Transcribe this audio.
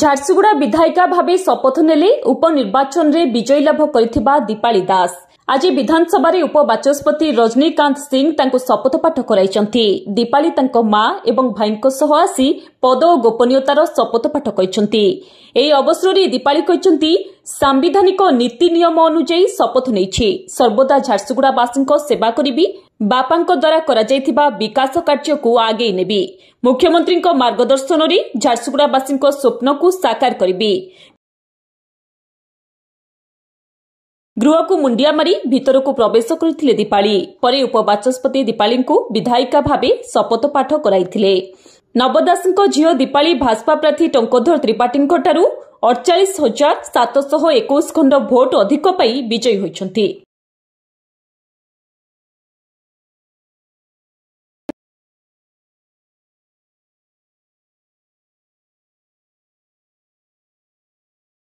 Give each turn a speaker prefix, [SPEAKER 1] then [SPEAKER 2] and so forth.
[SPEAKER 1] ଝାରସୁଗୁଡ଼ା ବିଧାୟିକା ଭାବେ ଶପଥ ନେଲେ ଉପନିର୍ବାଚନରେ ବିଜୟୀ ଲାଭ କରିଥିବା ଦୀପାଳି ଦାସ ଆଜି ବିଧାନସଭାରେ ଉପବାଚସ୍କତି ରଜନୀକାନ୍ତ ସିଂ ତାଙ୍କୁ ଶପଥପାଠ କରାଇଛନ୍ତି ଦୀପାଳି ତାଙ୍କ ମା ଏବଂ ଭାଇଙ୍କ ସହ ଆସି ପଦ ଓ ଗୋପନୀୟତାର ଶପଥପାଠ କରିଛନ୍ତି ଏହି ଅବସରରେ ଦୀପାଳି କହିଛନ୍ତି ସାୟିଧାନିକ ନୀତି ନିୟମ ଅନୁଯାୟୀ ଶପଥ ନେଇଛି ସର୍ବଦା ଝାରସୁଗୁଡ଼ାବାସୀଙ୍କ ସେବା କରିବି ବାପାଙ୍କ ଦ୍ୱାରା କରାଯାଇଥିବା ବିକାଶ କାର୍ଯ୍ୟକୁ ଆଗେଇ ନେବି ମୁଖ୍ୟମନ୍ତ୍ରୀଙ୍କ ମାର୍ଗଦର୍ଶନରେ ଝାରସୁଗୁଡ଼ାବାସୀଙ୍କ ସ୍ୱପ୍ନକୁ ସାକାର କରିବି ଗୃହକୁ ମୁଣ୍ଡିଆ ମାରି ଭିତରକୁ ପ୍ରବେଶ କରିଥିଲେ ଦୀପାଳୀ ପରେ ଉପବାଚସ୍କତି ଦୀପାଳିଙ୍କୁ ବିଧାୟିକା ଭାବେ ଶପଥପାଠ କରାଇଥିଲେ ନବଦାସଙ୍କ ଝିଅ ଦୀପାଳି ଭାଜପା ପ୍ରାର୍ଥୀ ଟଙ୍କଧର ତ୍ରିପାଠୀଙ୍କଠାରୁ ଅଡ଼ଚାଳିଶ ହଜାର ସାତଶହ ଏକୋଇଶ ଖଣ୍ଡ ଭୋଟ୍ ଅଧିକ ପାଇ ବିଜୟୀ ହୋଇଛନ୍ତି